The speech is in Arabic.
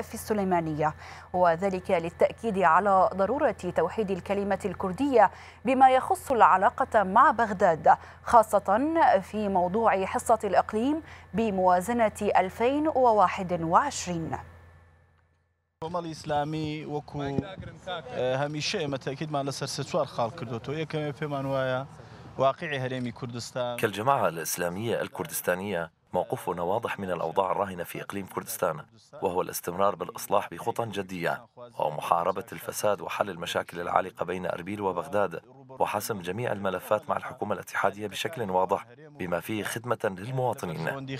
في السليمانية وذلك للتأكيد على ضرورة توحيد الكلمة الكردية بما يخص العلاقة مع بغداد خاصة في موضوع حصة الإقليم بموازنة 2021 هەمەڵی ئیسلامی وەکو هەمیشە ئێمە تاکیدمان لەسەر سێ چوار خاڵ کردوەوە یەکەمێ پێمان وایە واقعی هەرێمی کوردستان کەلجمەعە لە ئیسلامیە ئەل موقفنا واضح من الأوضاع الراهنة في إقليم كردستان وهو الاستمرار بالإصلاح بخطى جدية ومحاربة الفساد وحل المشاكل العالقة بين أربيل وبغداد وحسم جميع الملفات مع الحكومة الاتحادية بشكل واضح بما فيه خدمة للمواطنين